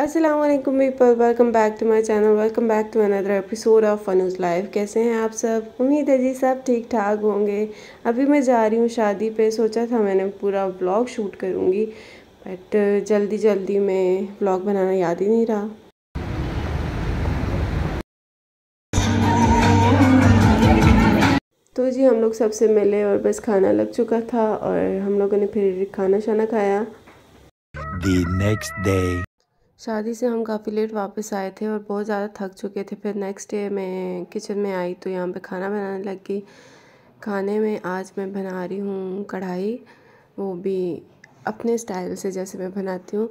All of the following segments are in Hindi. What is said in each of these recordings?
वालेकुम people welcome back to my channel welcome back to another episode of फनूज लाइव कैसे हैं आप सब उम्मीद है जी सब ठीक ठाक होंगे अभी मैं जा रही हूँ शादी पे सोचा था मैंने पूरा ब्लॉग शूट करूँगी बट जल्दी जल्दी में ब्लॉग बनाना याद ही नहीं रहा तो जी हम लोग सबसे मिले और बस खाना लग चुका था और हम लोगों ने फिर खाना शाना खाया The next day. शादी से हम काफ़ी लेट वापस आए थे और बहुत ज़्यादा थक चुके थे फिर नेक्स्ट डे मैं किचन में आई तो यहाँ पे खाना बनाने लग गई खाने में आज मैं बना रही हूँ कढ़ाई वो भी अपने स्टाइल से जैसे मैं बनाती हूँ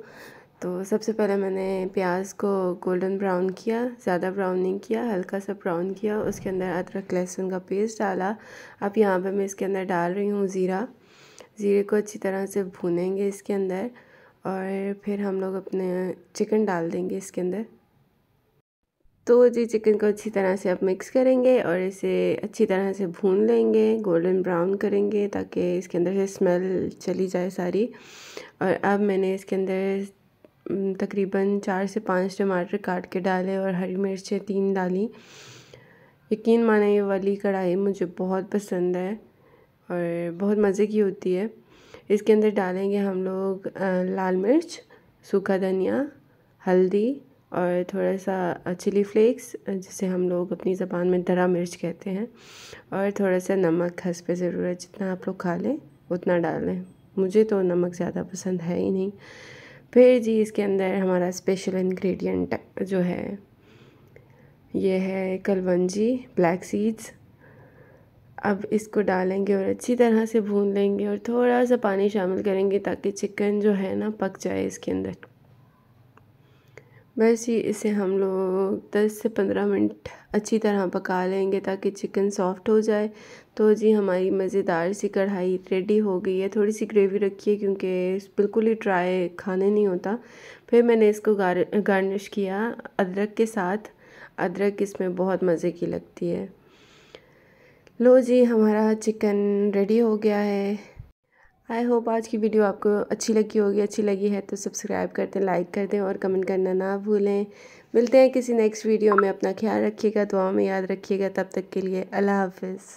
तो सबसे पहले मैंने प्याज को गोल्डन ब्राउन किया ज़्यादा ब्राउन नहीं किया हल्का सा ब्राउन किया उसके अंदर अदरक लहसुन का पेस्ट डाला अब यहाँ पर मैं इसके अंदर डाल रही हूँ ज़ीरा ज़ीरे को अच्छी तरह से भूनेंगे इसके अंदर और फिर हम लोग अपने चिकन डाल देंगे इसके अंदर तो जी चिकन को अच्छी तरह से आप मिक्स करेंगे और इसे अच्छी तरह से भून लेंगे गोल्डन ब्राउन करेंगे ताकि इसके अंदर से स्मेल चली जाए सारी और अब मैंने इसके अंदर तकरीबन चार से पाँच टमाटर काट के डाले और हरी मिर्चें तीन डाली यकीन माने ये वाली कढ़ाई मुझे बहुत पसंद है और बहुत मज़े की होती है इसके अंदर डालेंगे हम लोग लाल मिर्च सूखा धनिया हल्दी और थोड़ा सा चिली फ्लेक्स जिसे हम लोग अपनी ज़बान में दरा मिर्च कहते हैं और थोड़ा सा नमक हंस पे ज़रूरत जितना आप लोग खा लें उतना डालें मुझे तो नमक ज़्यादा पसंद है ही नहीं फिर जी इसके अंदर हमारा स्पेशल इंग्रेडिएंट जो है ये है कलवंजी ब्लैक सीड्स अब इसको डालेंगे और अच्छी तरह से भून लेंगे और थोड़ा सा पानी शामिल करेंगे ताकि चिकन जो है ना पक जाए इसके अंदर बस ये इसे हम लोग 10 से 15 मिनट अच्छी तरह पका लेंगे ताकि चिकन सॉफ्ट हो जाए तो जी हमारी मज़ेदार सी कढ़ाई रेडी हो गई है थोड़ी सी ग्रेवी रखी है क्योंकि बिल्कुल ही ड्राई खाने नहीं होता फिर मैंने इसको गार्निश किया अदरक के साथ अदरक इसमें बहुत मज़े की लगती है लो जी हमारा चिकन रेडी हो गया है आई होप आज की वीडियो आपको अच्छी लगी होगी अच्छी लगी है तो सब्सक्राइब कर दें लाइक कर दें और कमेंट करना ना भूलें मिलते हैं किसी नेक्स्ट वीडियो में अपना ख्याल रखिएगा दुआ में याद रखिएगा तब तक के लिए अल्लाह हाफिज़